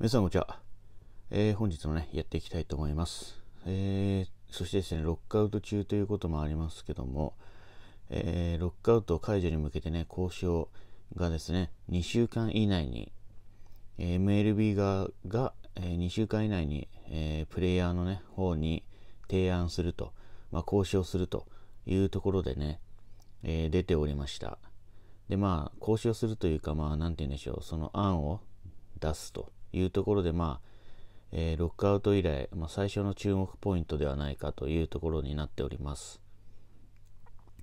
皆さんこんにちは。えー、本日もね、やっていきたいと思います。えー、そしてですね、ロックアウト中ということもありますけども、えー、ロックアウト解除に向けてね、交渉がですね、2週間以内に、え MLB 側が、え2週間以内に、えプレイヤーのね、方に提案すると、まあ、交渉するというところでね、え出ておりました。で、まあ、交渉するというか、まあ、なんて言うんでしょう、その案を出すと。いうところで、まあえー、ロックアウト以来、まあ、最初の注目ポイントではないかというところになっております。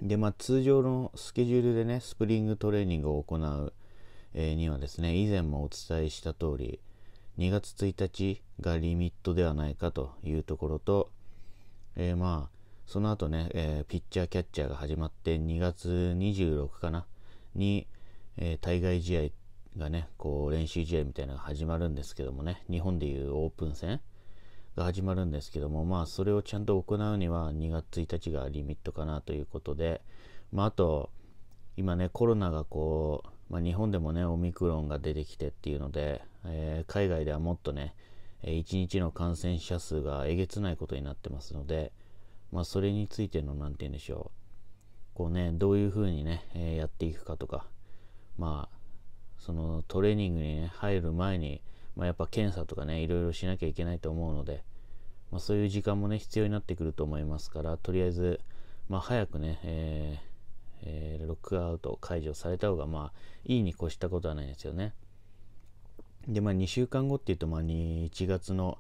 で、まあ、通常のスケジュールでね、スプリングトレーニングを行う、えー、にはですね、以前もお伝えした通り、2月1日がリミットではないかというところと、えー、まあ、その後ね、えー、ピッチャーキャッチャーが始まって2月26日かなに、えー、対外試合がね、こう練習試合みたいなのが始まるんですけどもね、日本でいうオープン戦が始まるんですけども、まあそれをちゃんと行うには2月1日がリミットかなということで、まああと、今ね、コロナがこう、まあ、日本でもね、オミクロンが出てきてっていうので、えー、海外ではもっとね、1日の感染者数がえげつないことになってますので、まあ、それについての、何て言うんでしょう、こうね、どういうふうにね、えー、やっていくかとか、まあ、そのトレーニングに、ね、入る前に、まあ、やっぱ検査とかねいろいろしなきゃいけないと思うので、まあ、そういう時間もね必要になってくると思いますからとりあえず、まあ、早くね、えーえー、ロックアウト解除された方がまあいいに越したことはないですよね。で、まあ、2週間後っていうと、まあ、1月の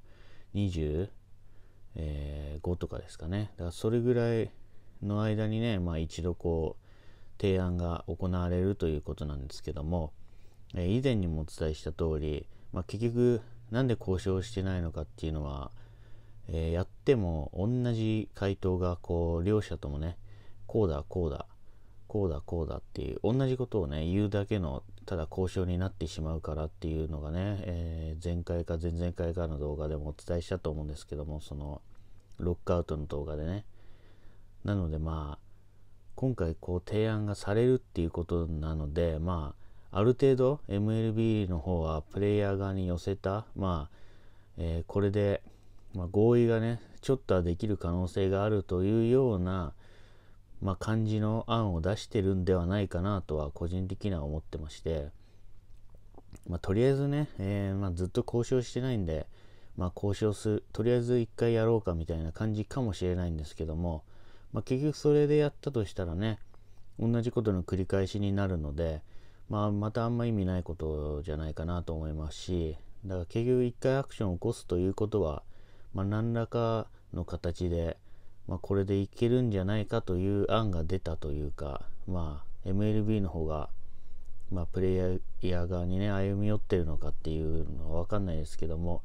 25とかですかね。だからそれぐらいの間にね、まあ、一度こう提案が行われるということなんですけども、え以前にもお伝えした通り、まあ、結局なんで交渉してないのかっていうのは、えー、やっても同じ回答がこう両者ともねこうだこうだこうだこうだっていう同じことをね言うだけのただ交渉になってしまうからっていうのがね、えー、前回か前々回かの動画でもお伝えしたと思うんですけどもそのロックアウトの動画でねなのでまあ今回こう提案がされるっていうことなのでまあある程度 MLB の方はプレイヤー側に寄せた、まあえー、これで、まあ、合意がねちょっとはできる可能性があるというような、まあ、感じの案を出してるんではないかなとは個人的には思ってまして、まあ、とりあえずね、えー、まあ、ずっと交渉してないんで、まあ、交渉するとりあえず一回やろうかみたいな感じかもしれないんですけども、まあ、結局それでやったとしたらね同じことの繰り返しになるので、まあ、またあんま意味ないことじゃないかなと思いますし、だから結局一回アクションを起こすということは、まあ、何らかの形で、まあ、これでいけるんじゃないかという案が出たというか、まあ、MLB の方が、まあ、プレイヤー側にね、歩み寄ってるのかっていうのは分かんないですけども、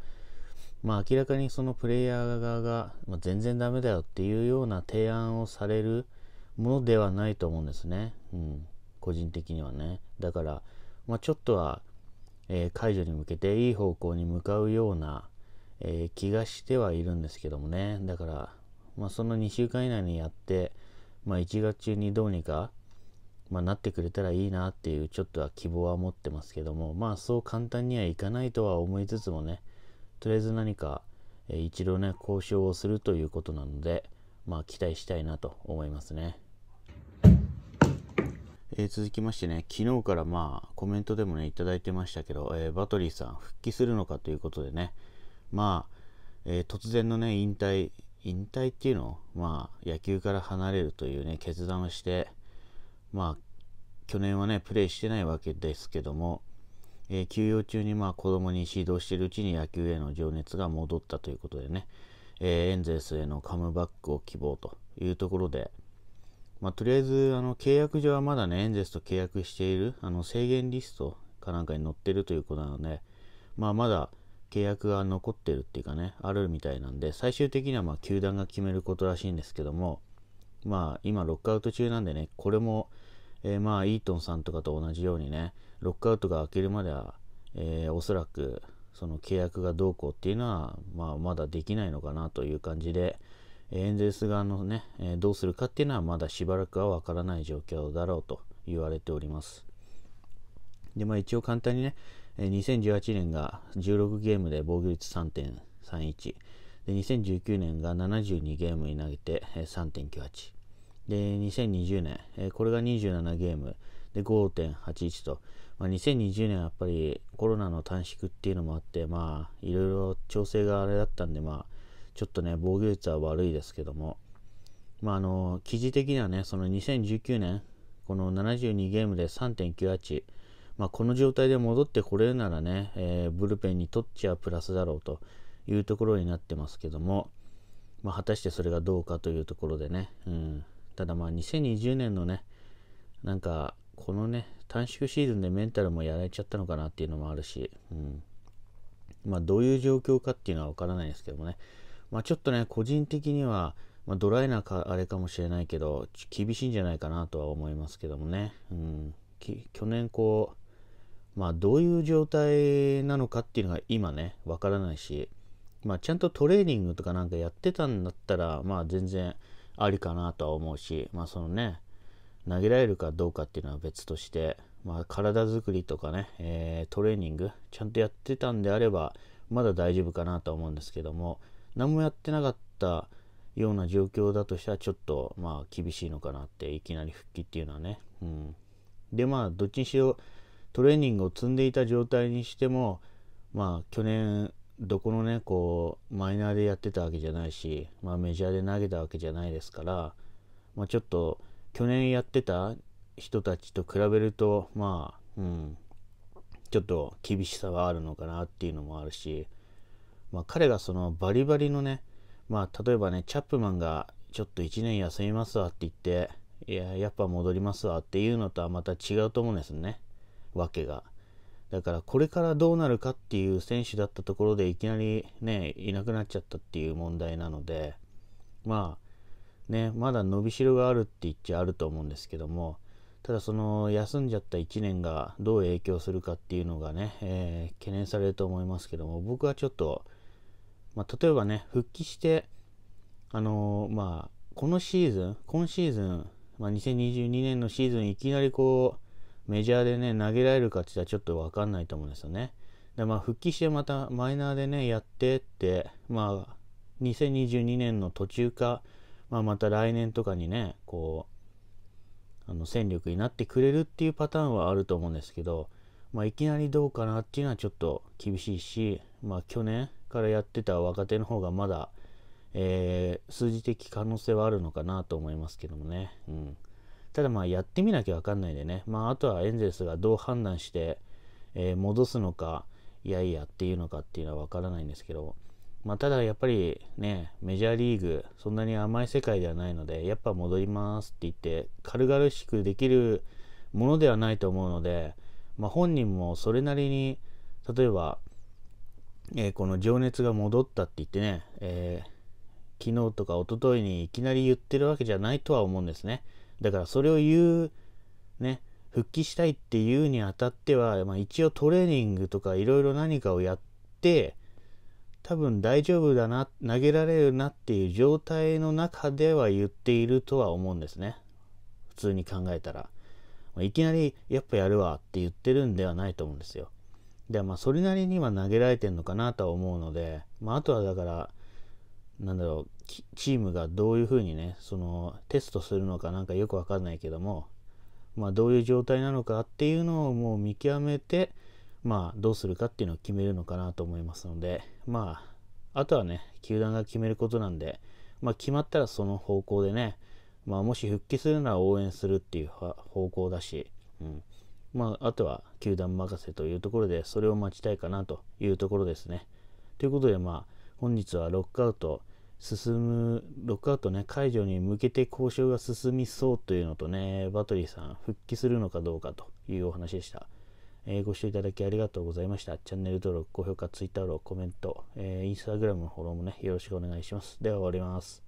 まあ、明らかにそのプレイヤー側が、まあ、全然ダメだよっていうような提案をされるものではないと思うんですね。うん個人的にはねだから、まあ、ちょっとは、えー、解除に向けていい方向に向かうような、えー、気がしてはいるんですけどもねだから、まあ、その2週間以内にやって、まあ、1月中にどうにか、まあ、なってくれたらいいなっていうちょっとは希望は持ってますけどもまあそう簡単にはいかないとは思いつつもねとりあえず何か、えー、一度ね交渉をするということなのでまあ期待したいなと思いますね。えー、続きましてね、昨日からまあコメントでもね、いただいてましたけど、えー、バトリーさん復帰するのかということでね、まあ、えー、突然のね、引退、引退っていうのまあ、野球から離れるというね、決断をして、まあ、去年はね、プレーしてないわけですけども、えー、休養中にまあ子供に指導しているうちに野球への情熱が戻ったということでね、えー、エンゼルスへのカムバックを希望というところで、まあ、とりあえず、あの、契約上はまだね、エンゼルスと契約している、あの、制限リストかなんかに載ってるということなので、まあ、まだ契約が残ってるっていうかね、あるみたいなんで、最終的には、まあ、球団が決めることらしいんですけども、まあ、今、ロックアウト中なんでね、これも、えー、まあ、イートンさんとかと同じようにね、ロックアウトが明けるまでは、えー、おそらく、その契約がどうこうっていうのは、まあ、まだできないのかなという感じで、エンゼルス側のね、えどうするかっていうのはまだしばらくはわからない状況だろうと言われております。で、まあ一応簡単にね、2018年が16ゲームで防御率3.31。で、2019年が72ゲームに投げて3.98。で、2020年、これが27ゲームで5.81と、まあ、2020年はやっぱりコロナの短縮っていうのもあって、まあ、いろいろ調整があれだったんで、まあ、ちょっとね、防御率は悪いですけども、まあ、あの、記事的にはね、その2019年、この72ゲームで3.98、まあ、この状態で戻ってこれるならね、えー、ブルペンにとっちゃプラスだろうというところになってますけども、まあ、果たしてそれがどうかというところでね、うん、ただまあ2020年のね、なんかこのね、短縮シーズンでメンタルもやられちゃったのかなっていうのもあるし、うん、まあどういう状況かっていうのは分からないですけどもね、まあ、ちょっとね、個人的には、まあ、ドライなかあれかもしれないけど、厳しいんじゃないかなとは思いますけどもね。うん、去年こう、まあ、どういう状態なのかっていうのが今ね、わからないし、まあ、ちゃんとトレーニングとかなんかやってたんだったら、まあ、全然ありかなとは思うし、まあ、そのね、投げられるかどうかっていうのは別として、まあ、体作りとかね、えー、トレーニングちゃんとやってたんであればまだ大丈夫かなと思うんですけども、何もやってなかったような状況だとしたらちょっとまあ厳しいのかなっていきなり復帰っていうのはね、うん、でまあどっちにしろトレーニングを積んでいた状態にしてもまあ去年どこのねこうマイナーでやってたわけじゃないし、まあ、メジャーで投げたわけじゃないですから、まあ、ちょっと去年やってた人たちと比べるとまあうんちょっと厳しさがあるのかなっていうのもあるしまあ、彼がそのバリバリのね、まあ、例えばね、チャップマンがちょっと1年休みますわって言って、いや、やっぱ戻りますわっていうのとはまた違うと思うんですね、わけが。だからこれからどうなるかっていう選手だったところでいきなりね、いなくなっちゃったっていう問題なので、まあね、まだ伸びしろがあるって言っちゃあると思うんですけども、ただその休んじゃった1年がどう影響するかっていうのがね、えー、懸念されると思いますけども、僕はちょっとまあ、例えばね、復帰して、あのー、まあ、このシーズン、今シーズン、まあ、2022年のシーズン、いきなりこう、メジャーでね、投げられるかって言ったらちょっとわかんないと思うんですよね。で、まあ、復帰してまたマイナーでね、やってって、まあ、2022年の途中か、まあ、また来年とかにね、こう、あの戦力になってくれるっていうパターンはあると思うんですけど、まあ、いきなりどうかなっていうのはちょっと厳しいし、まあ、去年、からやってた若手の方がまだ、えー、数字的可能性はあるのかなと思いますけどもね。うん、ただまあやってみなきゃわかんないでね。まああとはエンゼルスがどう判断して、えー、戻すのか、いやいやっていうのかっていうのはわからないんですけど、まあ、ただやっぱりね、メジャーリーグ、そんなに甘い世界ではないので、やっぱ戻りますって言って、軽々しくできるものではないと思うので、まあ、本人もそれなりに、例えばえー、この情熱が戻ったって言ってね、えー、昨日とか一昨日にいきなり言ってるわけじゃないとは思うんですね。だからそれを言う、ね、復帰したいっていうにあたっては、まあ、一応トレーニングとかいろいろ何かをやって、多分大丈夫だな、投げられるなっていう状態の中では言っているとは思うんですね。普通に考えたら。いきなりやっぱやるわって言ってるんではないと思うんですよ。で、まあ、それなりには投げられてるのかなとは思うので、まあ、あとはだから、なんだろう、チームがどういうふうにね、その、テストするのかなんかよくわかんないけども、まあ、どういう状態なのかっていうのをもう見極めて、まあ、どうするかっていうのを決めるのかなと思いますので、まあ、あとはね、球団が決めることなんで、まあ、決まったらその方向でね、まあ、もし復帰するなら応援するっていう方向だし、うん。まあ、あとは球団任せというところで、それを待ちたいかなというところですね。ということで、まあ、本日はロックアウト進む、ロックアウトね、解除に向けて交渉が進みそうというのとね、バトリーさん、復帰するのかどうかというお話でした。えー、ご視聴いただきありがとうございました。チャンネル登録、高評価、Twitter コメント、えー、Instagram のフォローもね、よろしくお願いします。では終わります。